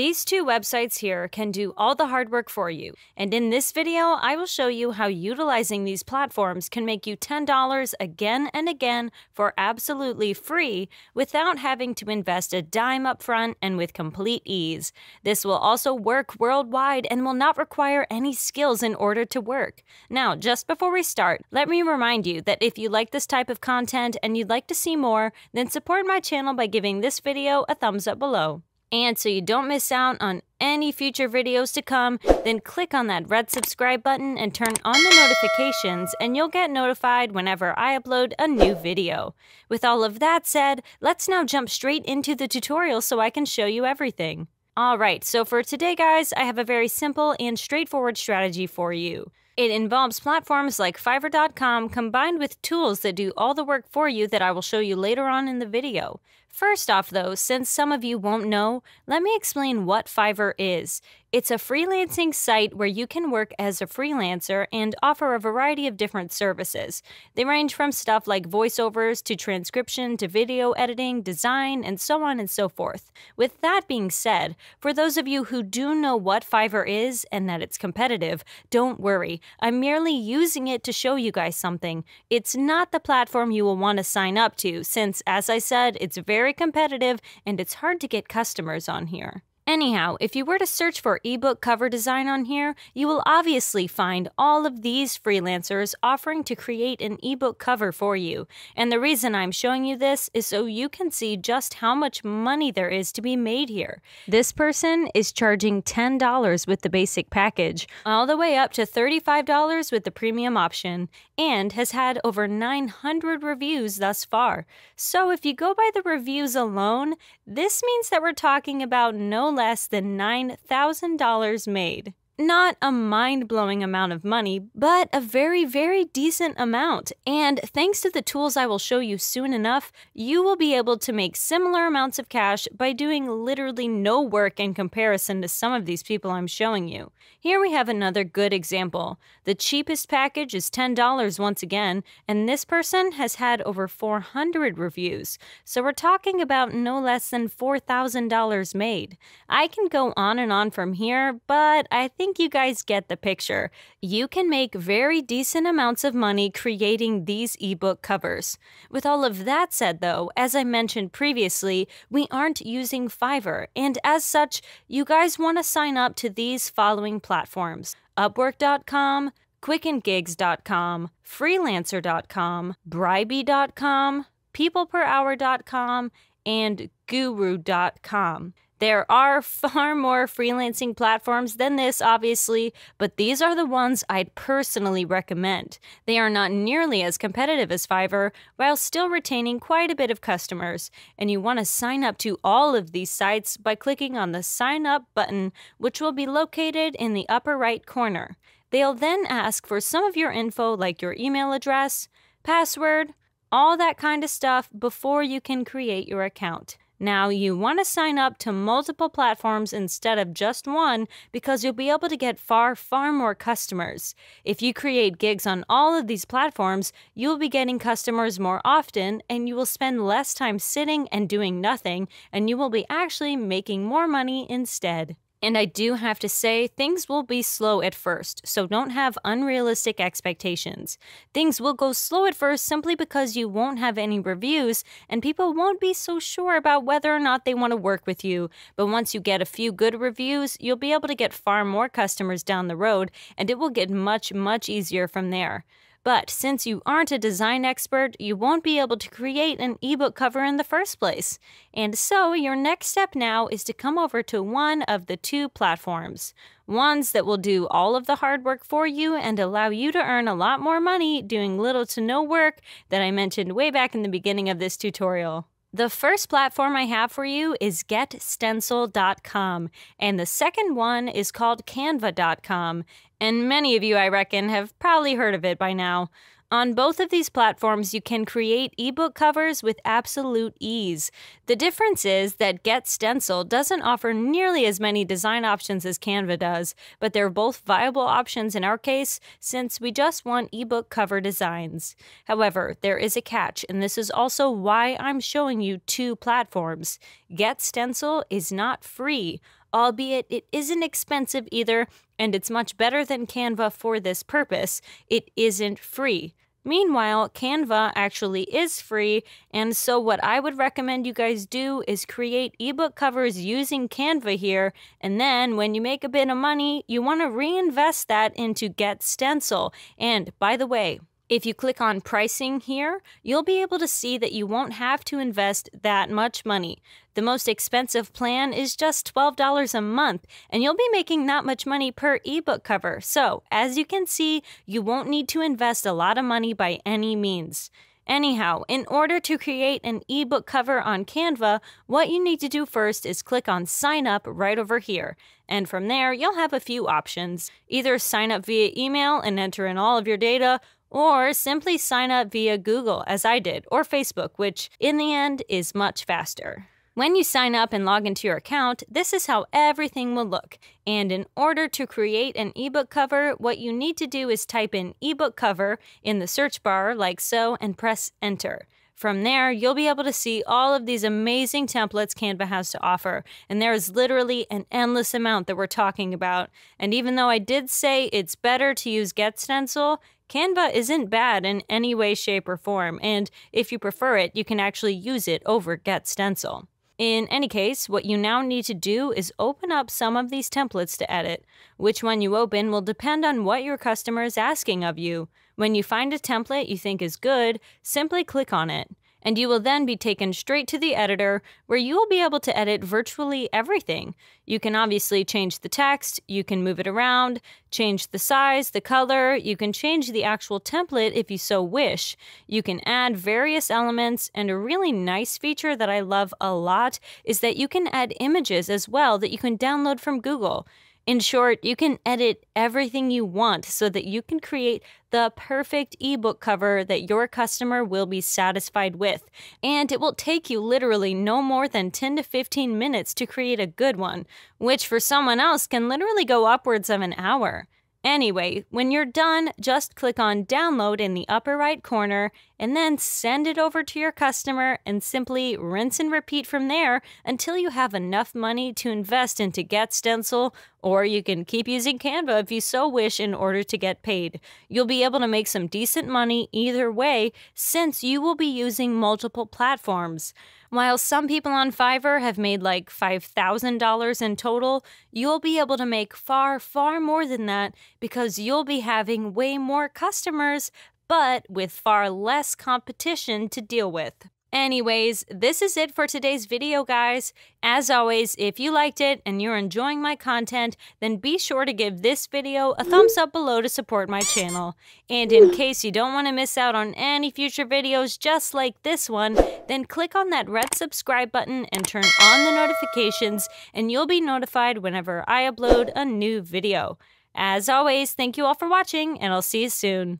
These two websites here can do all the hard work for you, and in this video, I will show you how utilizing these platforms can make you $10 again and again for absolutely free without having to invest a dime up front and with complete ease. This will also work worldwide and will not require any skills in order to work. Now, just before we start, let me remind you that if you like this type of content and you'd like to see more, then support my channel by giving this video a thumbs up below. And so you don't miss out on any future videos to come, then click on that red subscribe button and turn on the notifications and you'll get notified whenever I upload a new video. With all of that said, let's now jump straight into the tutorial so I can show you everything. Alright, so for today guys, I have a very simple and straightforward strategy for you. It involves platforms like Fiverr.com combined with tools that do all the work for you that I will show you later on in the video. First off, though, since some of you won't know, let me explain what Fiverr is. It's a freelancing site where you can work as a freelancer and offer a variety of different services. They range from stuff like voiceovers to transcription to video editing, design, and so on and so forth. With that being said, for those of you who do know what Fiverr is and that it's competitive, don't worry. I'm merely using it to show you guys something. It's not the platform you will want to sign up to, since, as I said, it's very very competitive and it's hard to get customers on here. Anyhow, if you were to search for ebook cover design on here, you will obviously find all of these freelancers offering to create an ebook cover for you. And the reason I'm showing you this is so you can see just how much money there is to be made here. This person is charging $10 with the basic package, all the way up to $35 with the premium option, and has had over 900 reviews thus far. So if you go by the reviews alone, this means that we're talking about no less than $9,000 made. Not a mind blowing amount of money, but a very, very decent amount. And thanks to the tools I will show you soon enough, you will be able to make similar amounts of cash by doing literally no work in comparison to some of these people I'm showing you. Here we have another good example. The cheapest package is $10 once again, and this person has had over 400 reviews. So we're talking about no less than $4,000 made. I can go on and on from here, but I think think you guys get the picture. You can make very decent amounts of money creating these ebook covers. With all of that said, though, as I mentioned previously, we aren't using Fiverr, and as such, you guys want to sign up to these following platforms Upwork.com, QuickandGigs.com, Freelancer.com, Bribey.com, PeoplePerHour.com, and Guru.com. There are far more freelancing platforms than this, obviously, but these are the ones I'd personally recommend. They are not nearly as competitive as Fiverr while still retaining quite a bit of customers, and you want to sign up to all of these sites by clicking on the Sign Up button, which will be located in the upper right corner. They'll then ask for some of your info, like your email address, password, all that kind of stuff, before you can create your account. Now, you want to sign up to multiple platforms instead of just one because you'll be able to get far, far more customers. If you create gigs on all of these platforms, you'll be getting customers more often and you will spend less time sitting and doing nothing, and you will be actually making more money instead. And I do have to say, things will be slow at first, so don't have unrealistic expectations. Things will go slow at first simply because you won't have any reviews and people won't be so sure about whether or not they want to work with you. But once you get a few good reviews, you'll be able to get far more customers down the road and it will get much, much easier from there. But since you aren't a design expert, you won't be able to create an ebook cover in the first place. And so your next step now is to come over to one of the two platforms ones that will do all of the hard work for you and allow you to earn a lot more money doing little to no work that I mentioned way back in the beginning of this tutorial. The first platform I have for you is getstencil.com, and the second one is called canva.com. And many of you, I reckon, have probably heard of it by now. On both of these platforms, you can create ebook covers with absolute ease. The difference is that Get Stencil doesn't offer nearly as many design options as Canva does, but they're both viable options in our case since we just want ebook cover designs. However, there is a catch, and this is also why I'm showing you two platforms. Get Stencil is not free albeit it isn't expensive either, and it's much better than Canva for this purpose. It isn't free. Meanwhile, Canva actually is free, and so what I would recommend you guys do is create ebook covers using Canva here, and then when you make a bit of money, you want to reinvest that into Get Stencil. And by the way, if you click on pricing here, you'll be able to see that you won't have to invest that much money. The most expensive plan is just $12 a month, and you'll be making that much money per ebook cover. So, as you can see, you won't need to invest a lot of money by any means. Anyhow, in order to create an ebook cover on Canva, what you need to do first is click on Sign Up right over here. And from there, you'll have a few options. Either sign up via email and enter in all of your data, or simply sign up via Google, as I did, or Facebook, which in the end is much faster. When you sign up and log into your account, this is how everything will look. And in order to create an ebook cover, what you need to do is type in ebook cover in the search bar, like so, and press enter. From there, you'll be able to see all of these amazing templates Canva has to offer. And there is literally an endless amount that we're talking about. And even though I did say it's better to use GetStencil, Canva isn't bad in any way, shape, or form, and if you prefer it, you can actually use it over Get Stencil. In any case, what you now need to do is open up some of these templates to edit. Which one you open will depend on what your customer is asking of you. When you find a template you think is good, simply click on it and you will then be taken straight to the editor where you will be able to edit virtually everything. You can obviously change the text, you can move it around, change the size, the color, you can change the actual template if you so wish. You can add various elements, and a really nice feature that I love a lot is that you can add images as well that you can download from Google. In short, you can edit everything you want so that you can create the perfect ebook cover that your customer will be satisfied with. And it will take you literally no more than 10 to 15 minutes to create a good one, which for someone else can literally go upwards of an hour. Anyway, when you're done, just click on download in the upper right corner and then send it over to your customer and simply rinse and repeat from there until you have enough money to invest into Get Stencil, or you can keep using Canva if you so wish in order to get paid. You'll be able to make some decent money either way since you will be using multiple platforms. While some people on Fiverr have made like $5,000 in total, you'll be able to make far, far more than that because you'll be having way more customers but with far less competition to deal with. Anyways, this is it for today's video, guys. As always, if you liked it and you're enjoying my content, then be sure to give this video a thumbs up below to support my channel. And in case you don't want to miss out on any future videos just like this one, then click on that red subscribe button and turn on the notifications and you'll be notified whenever I upload a new video. As always, thank you all for watching and I'll see you soon.